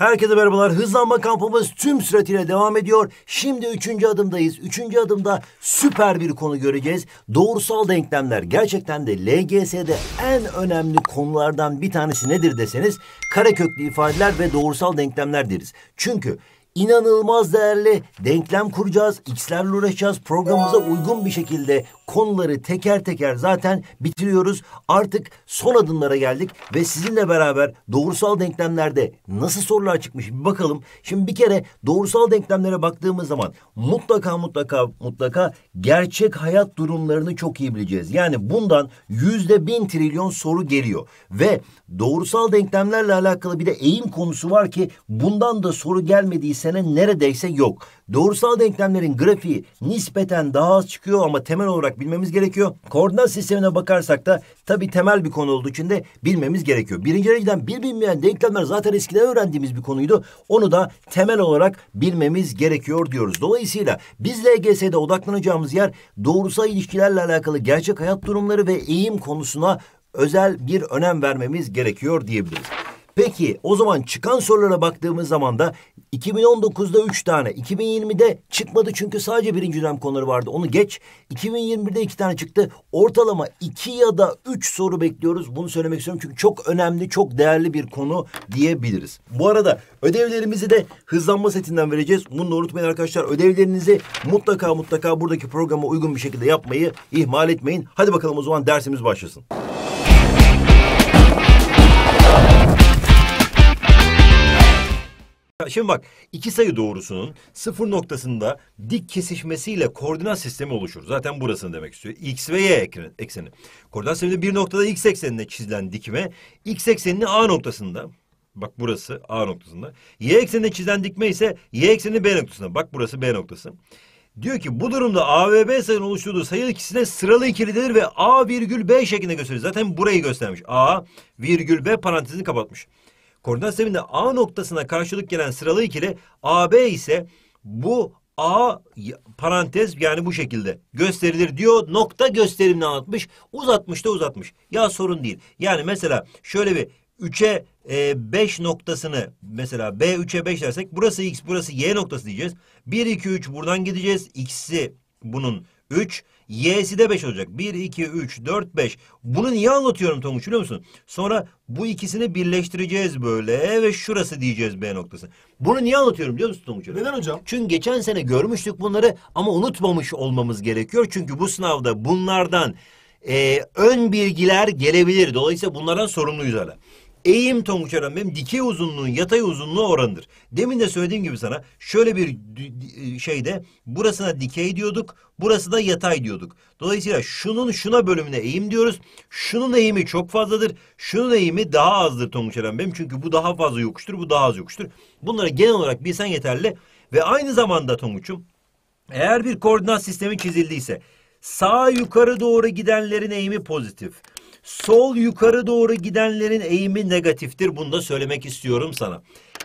Herkese merhabalar. Hızlanma kampımız tüm süratiyle devam ediyor. Şimdi üçüncü adımdayız. Üçüncü adımda süper bir konu göreceğiz. Doğrusal denklemler gerçekten de LGS'de en önemli konulardan bir tanesi nedir deseniz kareköklü ifadeler ve doğrusal denklemler deriz. Çünkü inanılmaz değerli denklem kuracağız, x'lerle uğraşacağız, programımıza uygun bir şekilde konuları teker teker zaten bitiriyoruz. Artık son adımlara geldik ve sizinle beraber doğrusal denklemlerde nasıl sorular çıkmış bir bakalım. Şimdi bir kere doğrusal denklemlere baktığımız zaman mutlaka mutlaka mutlaka gerçek hayat durumlarını çok iyi bileceğiz. Yani bundan yüzde bin trilyon soru geliyor ve doğrusal denklemlerle alakalı bir de eğim konusu var ki bundan da soru gelmediği sene neredeyse yok. Doğrusal denklemlerin grafiği nispeten daha az çıkıyor ama temel olarak bilmemiz gerekiyor. Koordinat sistemine bakarsak da tabi temel bir konu olduğu için de bilmemiz gerekiyor. Birinci dereceden bir bilmeyen denklemler zaten eskiden öğrendiğimiz bir konuydu. Onu da temel olarak bilmemiz gerekiyor diyoruz. Dolayısıyla biz LGS'de odaklanacağımız yer doğrusal ilişkilerle alakalı gerçek hayat durumları ve eğim konusuna özel bir önem vermemiz gerekiyor diyebiliriz. Peki o zaman çıkan sorulara baktığımız zaman da 2019'da 3 tane, 2020'de çıkmadı çünkü sadece birinci dönem konuları vardı. Onu geç. 2021'de 2 tane çıktı. Ortalama 2 ya da 3 soru bekliyoruz. Bunu söylemek istiyorum çünkü çok önemli, çok değerli bir konu diyebiliriz. Bu arada ödevlerimizi de hızlanma setinden vereceğiz. Bunu da unutmayın arkadaşlar. Ödevlerinizi mutlaka mutlaka buradaki programa uygun bir şekilde yapmayı ihmal etmeyin. Hadi bakalım o zaman dersimiz başlasın. Şimdi bak iki sayı doğrusunun sıfır noktasında dik kesişmesiyle koordinat sistemi oluşur. Zaten burasını demek istiyor. X ve Y ekseni. Koordinat sisteminde bir noktada X eksenine çizilen dikme, X eksenini A noktasında, bak burası A noktasında. Y eksenine çizilen dikme ise Y ekseni B noktasında, bak burası B noktası. Diyor ki bu durumda A ve B sayının oluşturduğu sayı ikisine sıralı ikilidir ve A virgül B şeklinde gösterir. Zaten burayı göstermiş. A virgül B parantezini kapatmış. Koordinat sisteminde A noktasına karşılık gelen sıralı ikili AB ise bu A parantez yani bu şekilde gösterilir diyor. Nokta gösterimini anlatmış. Uzatmış da uzatmış. Ya sorun değil. Yani mesela şöyle bir 3'e 5 e, noktasını mesela B3'e 5 dersek burası X burası Y noktası diyeceğiz. 1, 2, 3 buradan gideceğiz. X'i bunun 3. Y'si de 5 olacak. 1, 2, 3, 4, 5. Bunu niye anlatıyorum Tonguç biliyor musun? Sonra bu ikisini birleştireceğiz böyle ve şurası diyeceğiz B noktası. Bunu niye anlatıyorum biliyor musun Tonguç? Neden hocam? Çünkü geçen sene görmüştük bunları ama unutmamış olmamız gerekiyor. Çünkü bu sınavda bunlardan e, ön bilgiler gelebilir. Dolayısıyla bunlardan sorumluyuz hala eğim tonguç öğrenmem dikey uzunluğun yatay uzunluğu oranıdır. Demin de söylediğim gibi sana şöyle bir e, şeyde burasına dikey diyorduk, burası da yatay diyorduk. Dolayısıyla şunun şuna bölümüne eğim diyoruz. Şunun eğimi çok fazladır, şunun eğimi daha azdır tonguç öğrenmem. Çünkü bu daha fazla yokuştur, bu daha az yokuştur. Bunları genel olarak bilsen yeterli ve aynı zamanda tonguçum eğer bir koordinat sistemi çizildiyse sağ yukarı doğru gidenlerin eğimi pozitif sol yukarı doğru gidenlerin eğimi negatiftir. Bunu da söylemek istiyorum sana.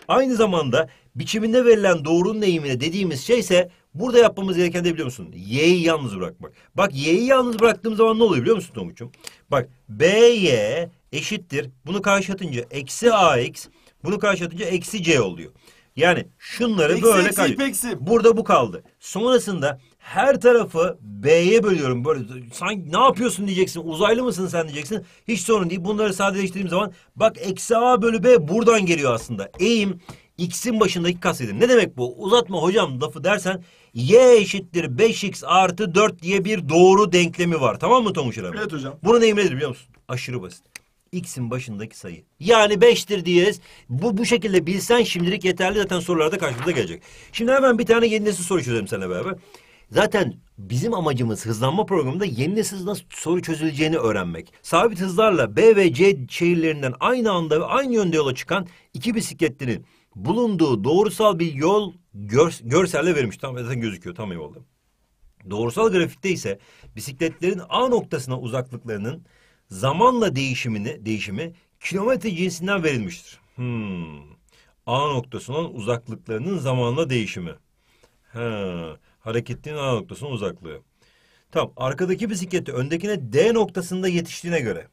Aynı zamanda biçiminde verilen doğrunun eğimine dediğimiz şey ise burada yapmamız gereken de biliyor musun? Y'yi yalnız bırakmak. Bak Y'yi yalnız bıraktığım zaman ne oluyor biliyor musun Tonguç'um? Bak BY eşittir. Bunu karşılatınca atınca eksi AX. Bunu karşılatınca eksi C oluyor. Yani şunları eksi, böyle eksi, Burada bu kaldı. Sonrasında her tarafı B'ye bölüyorum. Böyle sanki ne yapıyorsun diyeceksin. Uzaylı mısın sen diyeceksin. Hiç sorun değil. Bunları sadeleştirdiğim zaman bak eksi A bölü B buradan geliyor aslında. Eğim X'in başındaki katsayıdır. Ne demek bu? Uzatma hocam lafı dersen Y eşittir 5X artı 4 diye bir doğru denklemi var. Tamam mı Tomuş abi? Evet hocam. Bunun eğimi nedir biliyor musun? Aşırı basit. X'in başındaki sayı. Yani 5'tir diyeceğiz. Bu, bu şekilde bilsen şimdilik yeterli zaten sorularda karşımıza gelecek. Şimdi hemen bir tane yeni nesil soru çözelim seninle beraber. Zaten bizim amacımız hızlanma programında yeni nesil nasıl soru çözüleceğini öğrenmek. Sabit hızlarla B ve C şehirlerinden aynı anda ve aynı yönde yola çıkan iki bisikletlinin bulunduğu doğrusal bir yol gör, görselle verilmiş. Tam zaten gözüküyor. Tamam iyi oldu. Doğrusal grafikte ise bisikletlerin A noktasına uzaklıklarının zamanla değişimini değişimi kilometre cinsinden verilmiştir. Hmm. A noktasından uzaklıklarının zamanla değişimi. Ha. Hareketin A noktasının uzaklığı. Tamam. Arkadaki bisikleti öndekine D noktasında yetiştiğine göre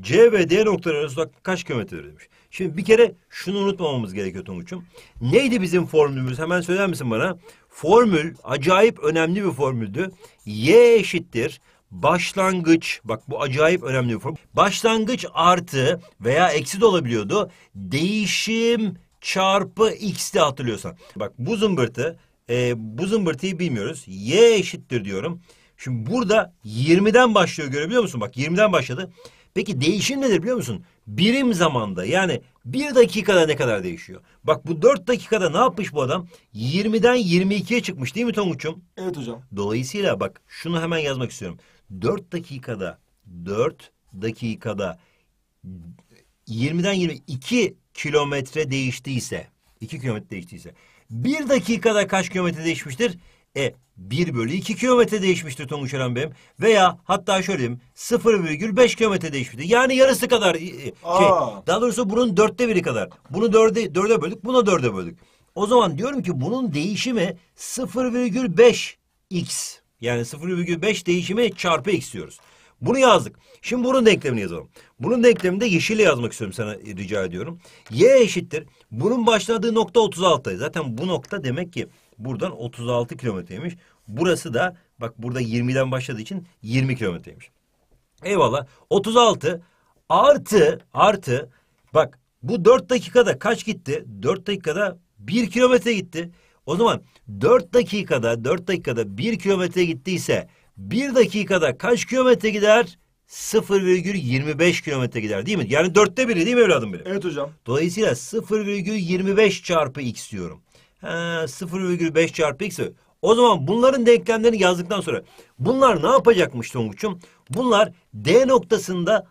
C ve D noktaları arasında kaç kilometredir demiş. Şimdi bir kere şunu unutmamamız gerekiyor Tonguç'um. Neydi bizim formülümüz? Hemen söyler misin bana? Formül acayip önemli bir formüldü. Y eşittir başlangıç bak bu acayip önemli bir form. Başlangıç artı veya eksi de olabiliyordu. Değişim çarpı x'ti hatırlıyorsan. Bak bu zımbırtı e, bu zımbırtıyı bilmiyoruz. Y eşittir diyorum. Şimdi burada 20'den başlıyor görebiliyor musun? Bak 20'den başladı. Peki değişim nedir biliyor musun? Birim zamanda yani bir dakikada ne kadar değişiyor? Bak bu 4 dakikada ne yapmış bu adam? 20'den 22'ye çıkmış değil mi Tonguç'um? Evet hocam. Dolayısıyla bak şunu hemen yazmak istiyorum. 4 dakikada, 4 dakikada 20'den 22 kilometre değiştiyse, 2 kilometre değiştiyse bir dakikada kaç kilometre değişmiştir? E 1 bölü 2 kilometre değişmiştir Tonguç Eren Bey'im. Veya hatta şöyle diyeyim 0,5 kilometre değişmiştir. Yani yarısı kadar. E, e, şey, daha doğrusu bunun dörtte biri kadar. Bunu dörde, dörde böldük buna dörde böldük. O zaman diyorum ki bunun değişimi 0,5 x. Yani 0,5 değişimi çarpı x diyoruz. Bunu yazdık. Şimdi bunun denklemini yazalım. Bunun denkleminde yeşille yazmak istiyorum sana e, rica ediyorum. Y eşittir. Bunun başladığı nokta 36. Zaten bu nokta demek ki buradan 36 kilometreymiş. Burası da bak burada 20'den başladığı için 20 kilometreymiş. Eyvallah. 36 artı artı bak bu 4 dakikada kaç gitti? 4 dakikada 1 kilometre gitti. O zaman 4 dakikada 4 dakikada 1 kilometre gittiyse bir dakikada kaç kilometre gider? 0,25 kilometre gider değil mi? Yani dörtte biri değil mi evladım benim? Evet hocam. Dolayısıyla 0,25 çarpı x diyorum. 0,5 çarpı x. O zaman bunların denklemlerini yazdıktan sonra bunlar ne yapacakmış Tonguç'um? Bunlar D noktasında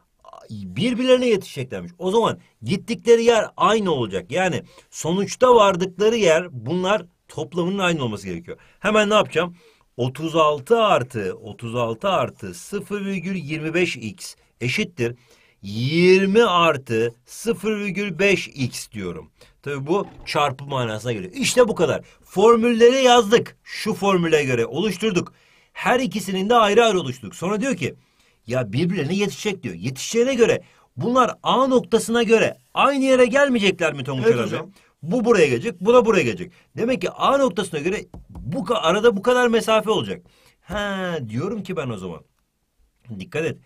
birbirlerine yetişeceklermiş. O zaman gittikleri yer aynı olacak. Yani sonuçta vardıkları yer bunlar toplamının aynı olması gerekiyor. Hemen ne yapacağım? 36 artı 36 artı 0,25x eşittir 20 artı 0,5x diyorum. Tabi bu çarpı manasına geliyor. İşte bu kadar. Formülleri yazdık. Şu formüle göre oluşturduk. Her ikisinin de ayrı ayrı oluşturduk. Sonra diyor ki ya birbirlerine yetişecek diyor. Yetişeceğine göre bunlar A noktasına göre aynı yere gelmeyecekler mi Tonguç evet, hocam. Bu buraya gelecek, bu da buraya gelecek. Demek ki A noktasına göre bu arada bu kadar mesafe olacak. Ha diyorum ki ben o zaman. Dikkat et.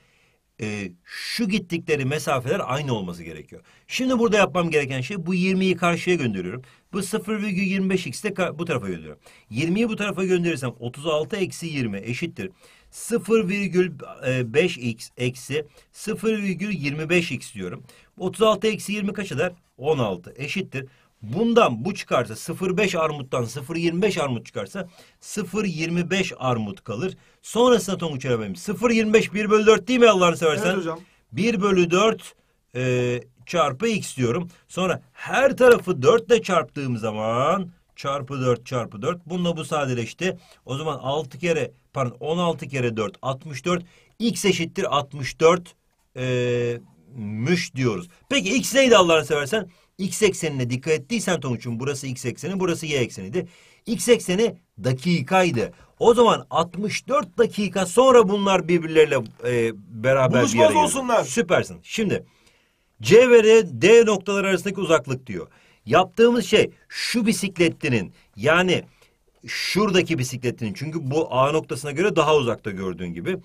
Ee, şu gittikleri mesafeler aynı olması gerekiyor. Şimdi burada yapmam gereken şey bu 20'yi karşıya gönderiyorum. Bu 0,25x de bu tarafa gönderiyorum. 20'yi bu tarafa gönderirsem 36 eksi 20 eşittir. 0,5x eksi 0,25x diyorum. 36 eksi 20 kaç eder? 16 eşittir. Bundan bu çıkarsa 0.5 armuttan 0.25 armut çıkarsa 0.25 armut kalır. Sonrasında Tonguç Erabey'im 0.25 1 bölü 4 değil mi Allah'ını seversen? Evet hocam. 1 bölü 4 e, çarpı x diyorum. Sonra her tarafı 4 ile çarptığım zaman çarpı 4 çarpı 4. Bununla bu sadeleşti. O zaman 6 kere pardon 16 kere 4 64. X eşittir 64 e, müş diyoruz. Peki x neydi Allah'ını seversen? X eksenine dikkat ettiysen Tonguç'un burası X ekseni, burası Y ekseniydi. X ekseni dakikaydı. O zaman 64 dakika sonra bunlar birbirleriyle e, beraber Buluşmaz bir araya olsunlar. Süpersin. Şimdi C ve D, D noktaları arasındaki uzaklık diyor. Yaptığımız şey şu bisikletlinin yani şuradaki bisikletinin, çünkü bu A noktasına göre daha uzakta gördüğün gibi.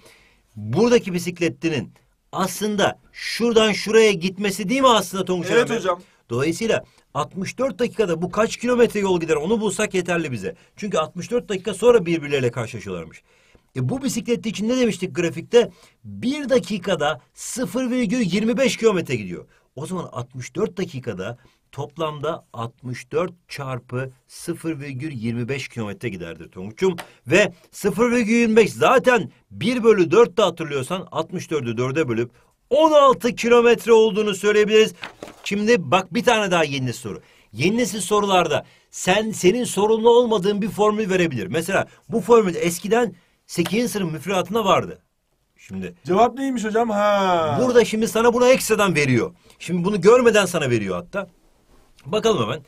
Buradaki bisikletlinin aslında şuradan şuraya gitmesi değil mi aslında Tonguç Evet hocam. Dolayısıyla 64 dakikada bu kaç kilometre yol gider onu bulsak yeterli bize. Çünkü 64 dakika sonra birbirleriyle karşılaşıyorlarmış. E bu bisikletli için ne demiştik grafikte? 1 dakikada 0,25 kilometre gidiyor. O zaman 64 dakikada toplamda 64 çarpı 0,25 kilometre giderdir Tonguç'um. Ve 0,25 zaten 1 bölü 4 de hatırlıyorsan 64'ü 4'e bölüp 16 kilometre olduğunu söyleyebiliriz. Şimdi bak bir tane daha yeni soru. Yeni nesil sorularda sen senin sorunlu olmadığın bir formül verebilir. Mesela bu formül eskiden 8. sınıf müfredatında vardı. Şimdi Cevap neymiş hocam? Ha. burada şimdi sana bunu ekstradan veriyor. Şimdi bunu görmeden sana veriyor hatta. Bakalım hemen.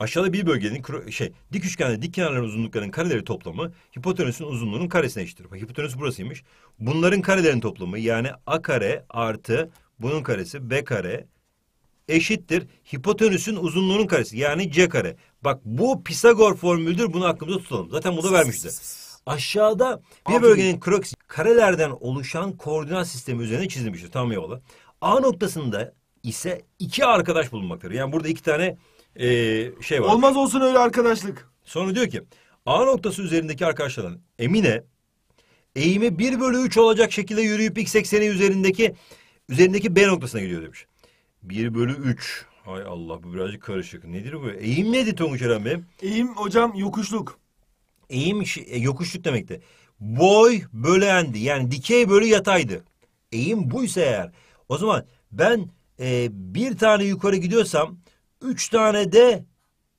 Aşağıda bir bölgenin şey dik üçgende dik kenarların uzunluklarının kareleri toplamı hipotenüsün uzunluğunun karesine eşittir. Bak hipotenüs burasıymış. Bunların karelerin toplamı yani a kare artı bunun karesi b kare eşittir hipotenüsün uzunluğunun karesi yani c kare. Bak bu Pisagor formülüdür bunu aklımızda tutalım. Zaten bu da vermişti. Aşağıda bir bölgenin karelerden oluşan koordinat sistemi üzerine çizilmiştir. Tam yolu. A noktasında ise iki arkadaş bulunmaktadır. Yani burada iki tane e, şey var. Olmaz olsun öyle arkadaşlık. Sonra diyor ki A noktası üzerindeki arkadaşların Emine eğimi 1 bölü 3 olacak şekilde yürüyüp x ekseni üzerindeki üzerindeki B noktasına gidiyor demiş. 1 bölü 3. Hay Allah bu birazcık karışık. Nedir bu? Eğim neydi Tonguç Eren Bey? Eğim hocam yokuşluk. Eğim e, yokuşluk demekti. Boy bölendi. Yani dikey bölü yataydı. Eğim buysa eğer. O zaman ben e, bir tane yukarı gidiyorsam Üç tane de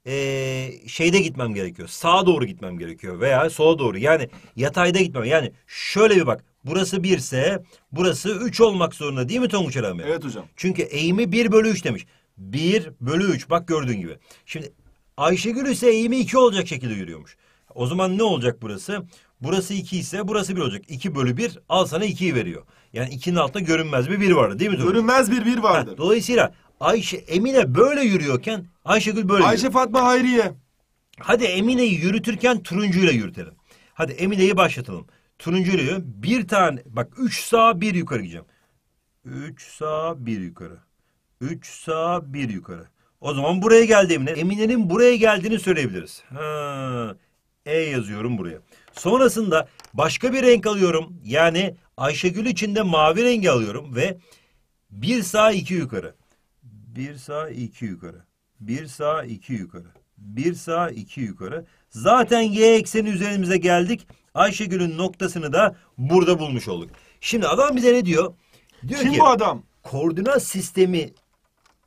e, şeyde gitmem gerekiyor. Sağa doğru gitmem gerekiyor veya sola doğru. Yani yatayda gitmem. Yani şöyle bir bak. Burası birse burası üç olmak zorunda değil mi Tonguç Elami? Evet hocam. Çünkü eğimi bir bölü üç demiş. Bir bölü üç. Bak gördüğün gibi. Şimdi Ayşegül ise eğimi iki olacak şekilde yürüyormuş. O zaman ne olacak burası? Burası iki ise burası bir olacak. İki bölü bir al sana ikiyi veriyor. Yani ikinin altında görünmez bir bir vardı değil mi? Görünmez bir bir vardır. dolayısıyla Ayşe Emine böyle yürüyorken Ayşegül böyle Ayşe yürüyor. Fatma Hayriye. Hadi Emine'yi yürütürken turuncuyla yürütelim. Hadi Emine'yi başlatalım. Turuncuyla yürü. Bir tane bak üç sağ bir yukarı gideceğim. Üç sağ bir yukarı. Üç sağ bir yukarı. O zaman buraya geldi Emine. Emine'nin buraya geldiğini söyleyebiliriz. Ha, e yazıyorum buraya. Sonrasında başka bir renk alıyorum. Yani Ayşegül için de mavi rengi alıyorum ve bir sağ iki yukarı. Bir sağ iki yukarı. Bir sağ iki yukarı. Bir sağ iki yukarı. Zaten y ekseni üzerimize geldik. Ayşegül'ün noktasını da burada bulmuş olduk. Şimdi adam bize ne diyor? Diyor Kim ki, bu adam? Koordinat sistemi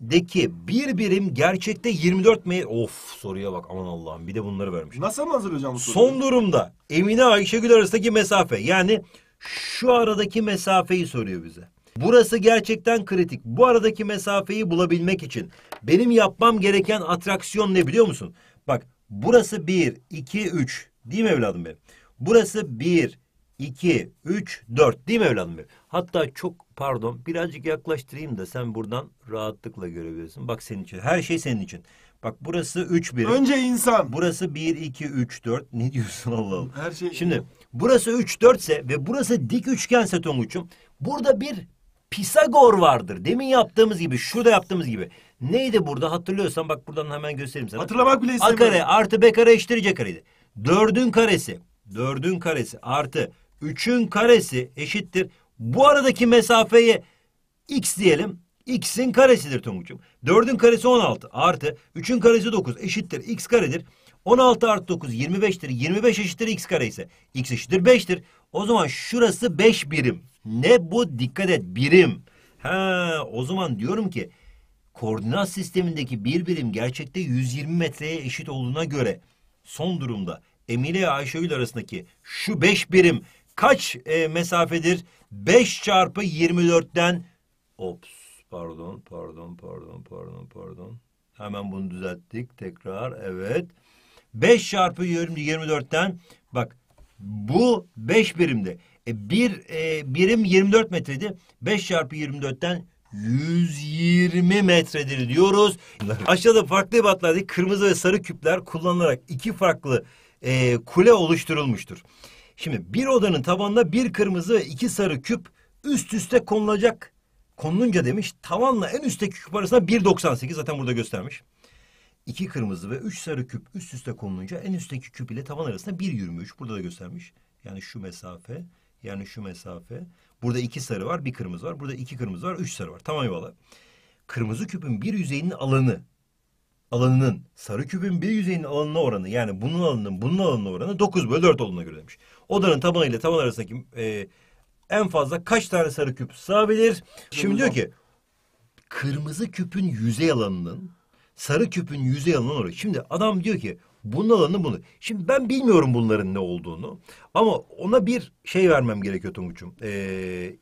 deki bir birim gerçekte 24 metre... Of soruya bak aman Allah'ım bir de bunları vermiş. Nasıl mı hazırlayacağım bu soruyu? Son durumda Emine Ayşegül arasındaki mesafe yani şu aradaki mesafeyi soruyor bize. Burası gerçekten kritik. Bu aradaki mesafeyi bulabilmek için benim yapmam gereken atraksiyon ne biliyor musun? Bak burası 1, 2, 3 değil mi evladım benim? Burası 1, 2, 3, 4 değil mi evladım benim? Hatta çok pardon birazcık yaklaştırayım da sen buradan rahatlıkla görebilirsin. Bak senin için her şey senin için. Bak burası 3 birim. Önce insan. Burası 1, 2, 3, 4. Ne diyorsun Allah Allah. Her şey. Şimdi burası 3, 4 ise ve burası dik üçgense Tonguç'um. Burada bir Pisagor vardır. Demin yaptığımız gibi, şurada yaptığımız gibi. Neydi burada hatırlıyorsan bak buradan hemen göstereyim sana. Hatırlamak bile A istemiyorum. kare artı B kare eşittir C kareydi. Dördün karesi, dördün karesi artı üçün karesi eşittir. Bu aradaki mesafeye x diyelim. X'in karesidir Tonguç'um. Dördün karesi 16 artı üçün karesi 9 eşittir x karedir. 16 artı 9 25'tir. 25 eşittir x kare ise x eşittir 5'tir. O zaman şurası 5 birim. Ne bu dikkat et birim. Ha o zaman diyorum ki koordinat sistemindeki bir birim gerçekte 120 metreye eşit olduğuna göre son durumda Emile ile Ayşegül arasındaki şu 5 birim kaç e, mesafedir? 5 çarpı 24'ten ops pardon pardon pardon pardon pardon hemen bunu düzelttik tekrar evet 5 çarpı 24'ten bak bu 5 birimde e, bir e, birim 24 metredi. 5 çarpı 24'ten 120 metredir diyoruz. Aşağıda farklı ebatlardaki kırmızı ve sarı küpler kullanılarak iki farklı e, kule oluşturulmuştur. Şimdi bir odanın tabanına bir kırmızı ve iki sarı küp üst üste konulacak. Konulunca demiş tavanla en üstteki küp arasında 1.98 zaten burada göstermiş. İki kırmızı ve üç sarı küp üst üste konulunca en üstteki küp ile tavan arasında 1.23 burada da göstermiş. Yani şu mesafe yani şu mesafe. Burada iki sarı var, bir kırmızı var. Burada iki kırmızı var, üç sarı var. Tamam eyvallah. Kırmızı küpün bir yüzeyinin alanı alanının sarı küpün bir yüzeyinin alanına oranı yani bunun alanının bunun alanına oranı 9 bölü 4 olduğuna göre demiş. Odanın tabanı ile taban arasındaki e, en fazla kaç tane sarı küp sığabilir? Şimdi diyor ki kırmızı küpün yüzey alanının sarı küpün yüzey alanına oranı. Şimdi adam diyor ki bunun alanı bunu. Şimdi ben bilmiyorum bunların ne olduğunu. Ama ona bir şey vermem gerekiyor Tonguç'um. Ee,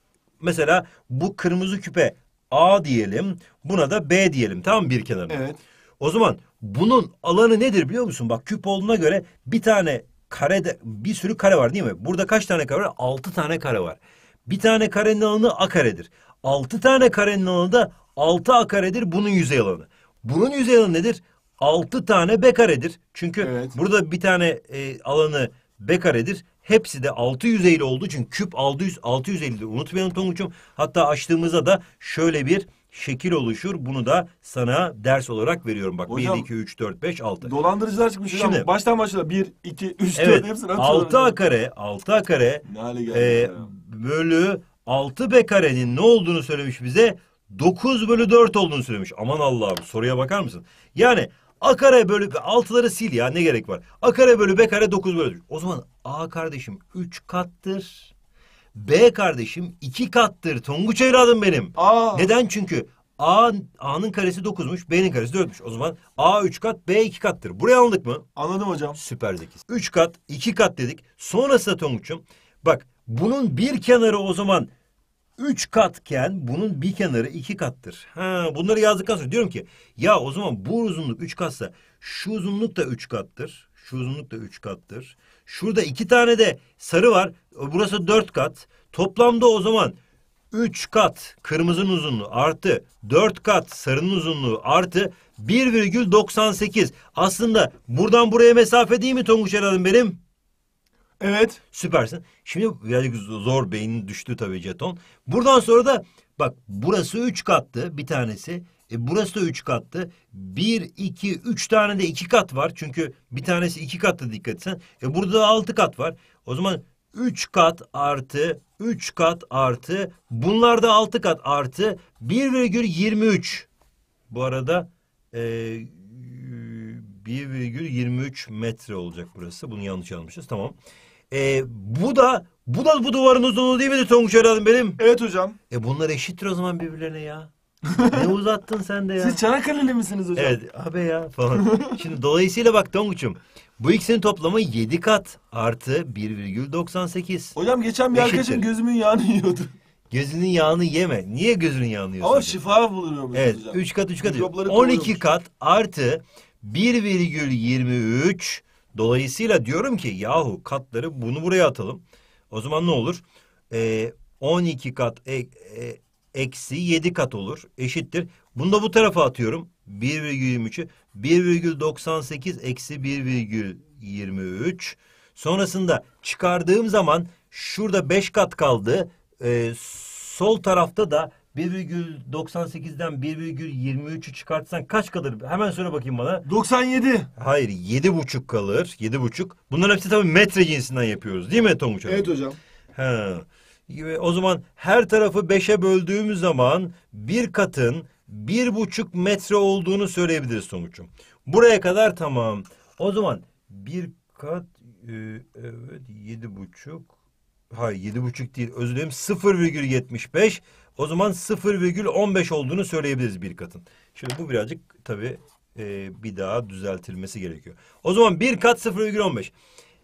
mesela bu kırmızı küpe A diyelim. Buna da B diyelim. Tamam bir kenarına. Evet. O zaman bunun alanı nedir biliyor musun? Bak küp olduğuna göre bir tane kare de, bir sürü kare var değil mi? Burada kaç tane kare var? Altı tane kare var. Bir tane karenin alanı A karedir. Altı tane karenin alanı da altı A karedir bunun yüzey alanı. Bunun yüzey alanı nedir? 6 tane bekaredir. Çünkü evet. burada bir tane e, alanı bekaredir. Hepsi de 650 olduğu için küp 600 650'dir. Unutmayalım Tonguç'um. Hatta açtığımızda da şöyle bir şekil oluşur. Bunu da sana ders olarak veriyorum. Bak hocam, 1, 2, 3, 4, 5, 6. Dolandırıcılar çıkmış Şimdi, hocam. Baştan başla 1, 2, 3, evet, 4 hepsini atıyorlar. 6 a kare, 6 a kare e, bölü 6 b karenin ne olduğunu söylemiş bize. 9 bölü 4 olduğunu söylemiş. Aman Allah'ım soruya bakar mısın? Yani A kare bölü altıları sil ya ne gerek var. A kare bölü B kare 9 bölü 3. O zaman A kardeşim 3 kattır. B kardeşim 2 kattır. Tonguç evladım benim. Aa. Neden? Çünkü A, A'nın karesi 9'muş, B'nin karesi 4'müş. O zaman A 3 kat, B 2 kattır. Burayı anladık mı? Anladım hocam. Süper zekisin. 3 kat, 2 kat dedik. Sonrasında Tonguç'um. Bak bunun bir kenarı o zaman üç katken bunun bir kenarı iki kattır. Ha, bunları yazdıktan sonra diyorum ki ya o zaman bu uzunluk üç katsa şu uzunluk da üç kattır. Şu uzunluk da üç kattır. Şurada iki tane de sarı var. Burası dört kat. Toplamda o zaman üç kat kırmızının uzunluğu artı dört kat sarının uzunluğu artı 1,98. Aslında buradan buraya mesafe değil mi Tonguç Erhan'ım benim? Evet. Süpersin. Şimdi birazcık zor beynin düştü tabii jeton. Buradan sonra da bak burası üç kattı bir tanesi. E burası da üç kattı. Bir, iki, üç tane de iki kat var. Çünkü bir tanesi iki kattı dikkat etsen. E burada da altı kat var. O zaman üç kat artı, üç kat artı, bunlar da altı kat artı, bir virgül yirmi üç. Bu arada e, 1,23 metre olacak burası. Bunu yanlış almışız. Tamam. E, bu da bu da bu duvarın uzunluğu değil mi Tonguç Erhan'ım benim? Evet hocam. E bunlar eşittir o zaman birbirlerine ya. ne uzattın sen de ya? Siz Çanakkale'li misiniz hocam? Evet abi ya falan. Şimdi dolayısıyla bak Tonguç'um. Bu ikisinin toplamı 7 kat artı 1,98. Hocam geçen bir Eşittir. arkadaşım gözümün yağını yiyordu. Gözünün yağını yeme. Niye gözünün yağını yiyorsun? Ama şifa buluyormuş Evet hocam. 3 kat 3 kat. Mikropları 12 koruyormuş. kat artı 1,23 Dolayısıyla diyorum ki yahu katları bunu buraya atalım. O zaman ne olur? E, ee, 12 kat e, e, eksi 7 kat olur. Eşittir. Bunu da bu tarafa atıyorum. 1,23'ü 1,98 eksi 1,23. Sonrasında çıkardığım zaman şurada 5 kat kaldı. E, sol tarafta da 1,98'den 1,23'ü çıkartsan kaç kalır? Hemen söyle bakayım bana. 97. Hayır 7,5 kalır. 7,5. Bunların hepsi tabii metre cinsinden yapıyoruz değil mi Tonguç Evet hocam. He. O zaman her tarafı beşe böldüğümüz zaman bir katın 1,5 metre olduğunu söyleyebiliriz Tonguç'um. Buraya kadar tamam. O zaman bir kat e, evet 7,5. hayır 7,5 değil özür dilerim 0,75 o zaman 0,15 olduğunu söyleyebiliriz bir katın. Şimdi bu birazcık tabii e, bir daha düzeltilmesi gerekiyor. O zaman bir kat 0,15.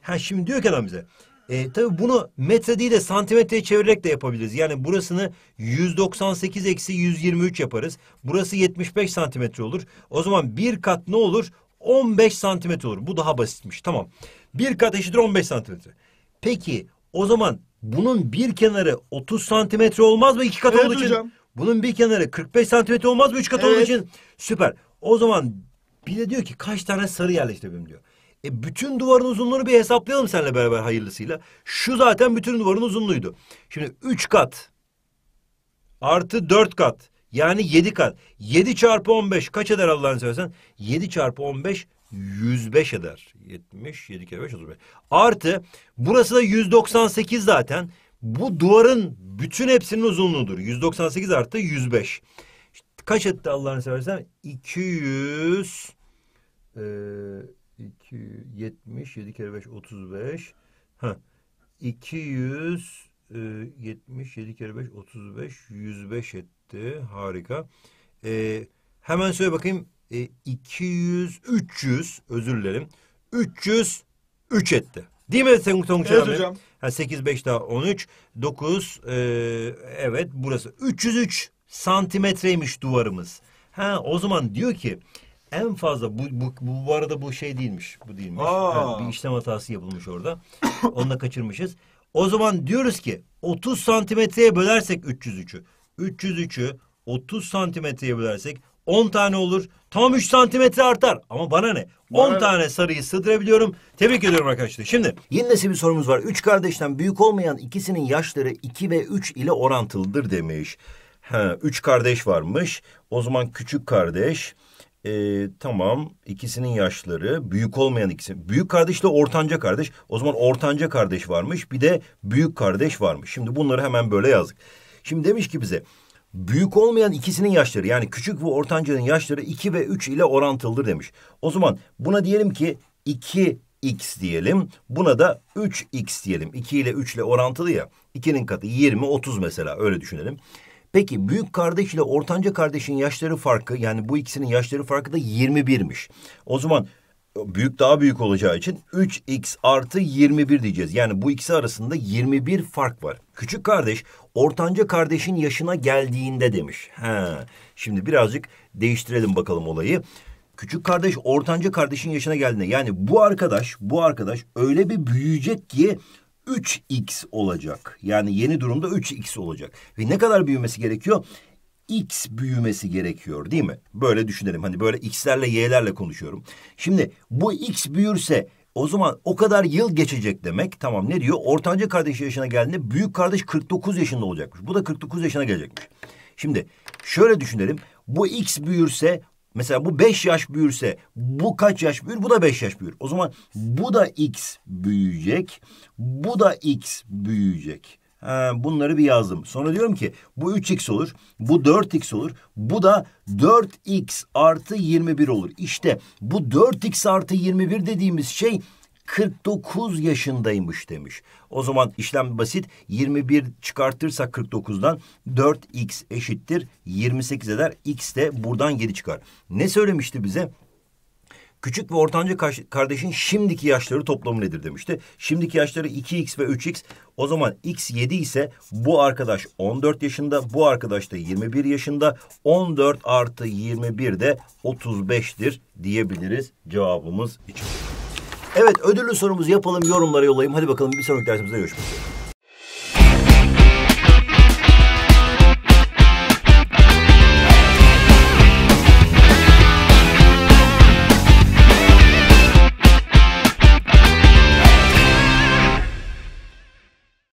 Ha şimdi diyor ki adam bize. E, tabii bunu metre değil de santimetreye çevirerek de yapabiliriz. Yani burasını 198 eksi 123 yaparız. Burası 75 santimetre olur. O zaman bir kat ne olur? 15 santimetre olur. Bu daha basitmiş. Tamam. Bir kat eşittir 15 santimetre. Peki o zaman bunun bir kenarı 30 santimetre olmaz mı iki kat Evet olduğu için? Bunun bir kenarı 45 santimetre olmaz mı üç kat olduğu için? Süper. O zaman bir de diyor ki kaç tane sarı yerleştirebilirim diyor. E bütün duvarın uzunluğunu bir hesaplayalım seninle beraber hayırlısıyla. Şu zaten bütün duvarın uzunluğuydu. Şimdi üç kat artı dört kat yani yedi kat. Yedi çarpı 15 kaç eder Allah'ını seversen? Yedi çarpı 15 105 eder. 70, 7 kere 5, 35. Artı burası da 198 zaten. Bu duvarın bütün hepsinin uzunluğudur. 198 artı 105. kaç etti Allah'ını seversen? 200 270 7 kere 5 35 ha 200 e, kere 5 35 105 etti. Harika. E, hemen söyle bakayım e, 200, 300 özür dilerim. 300, etti. Değil mi Sen Tonguç evet, abi? hocam. Ha, 8, 5 daha 13, 9, e, evet burası 303 santimetreymiş duvarımız. Ha o zaman diyor ki en fazla bu, bu, bu, bu arada bu şey değilmiş. Bu değilmiş. Aa. bir işlem hatası yapılmış orada. Onu da kaçırmışız. O zaman diyoruz ki 30 santimetreye bölersek 303'ü. 303'ü 30 santimetreye bölersek 10 tane olur. Tamam 3 santimetre artar ama bana ne? 10 Bana- tane sarıyı sığdırabiliyorum. Tebrik ediyorum arkadaşlar. Şimdi Yine nesil bir sorumuz var. Üç kardeşten büyük olmayan ikisinin yaşları 2 ve 3 ile orantılıdır demiş. Ha, üç kardeş varmış. O zaman küçük kardeş. Ee, tamam ikisinin yaşları büyük olmayan ikisi. Büyük kardeşle ortanca kardeş. O zaman ortanca kardeş varmış. Bir de büyük kardeş varmış. Şimdi bunları hemen böyle yazdık. Şimdi demiş ki bize büyük olmayan ikisinin yaşları yani küçük ve ortancanın yaşları 2 ve 3 ile orantılıdır demiş. O zaman buna diyelim ki 2x diyelim buna da 3x diyelim. 2 ile 3 ile orantılı ya 2'nin katı 20 30 mesela öyle düşünelim. Peki büyük kardeş ile ortanca kardeşin yaşları farkı yani bu ikisinin yaşları farkı da 21'miş. O zaman büyük daha büyük olacağı için 3x artı 21 diyeceğiz. Yani bu ikisi arasında 21 fark var. Küçük kardeş ortanca kardeşin yaşına geldiğinde demiş. He. Şimdi birazcık değiştirelim bakalım olayı. Küçük kardeş ortanca kardeşin yaşına geldiğinde yani bu arkadaş bu arkadaş öyle bir büyüyecek ki 3x olacak. Yani yeni durumda 3x olacak. Ve ne kadar büyümesi gerekiyor? x büyümesi gerekiyor değil mi? Böyle düşünelim. Hani böyle x'lerle y'lerle konuşuyorum. Şimdi bu x büyürse o zaman o kadar yıl geçecek demek. Tamam ne diyor? Ortanca kardeş yaşına geldiğinde büyük kardeş 49 yaşında olacakmış. Bu da 49 yaşına gelecekmiş. Şimdi şöyle düşünelim. Bu x büyürse mesela bu 5 yaş büyürse bu kaç yaş büyür? Bu da 5 yaş büyür. O zaman bu da x büyüyecek. Bu da x büyüyecek e, bunları bir yazdım. Sonra diyorum ki bu 3x olur, bu 4x olur, bu da 4x artı 21 olur. İşte bu 4x artı 21 dediğimiz şey 49 yaşındaymış demiş. O zaman işlem basit. 21 çıkartırsak 49'dan 4x eşittir 28 eder. X de buradan 7 çıkar. Ne söylemişti bize? Küçük ve ortanca kardeşin şimdiki yaşları toplamı nedir demişti. Şimdiki yaşları 2x ve 3x. O zaman x 7 ise bu arkadaş 14 yaşında, bu arkadaş da 21 yaşında. 14 artı 21 de 35'tir diyebiliriz cevabımız için. Evet ödüllü sorumuzu yapalım, yorumlara yollayayım. Hadi bakalım bir sonraki dersimizde görüşmek üzere.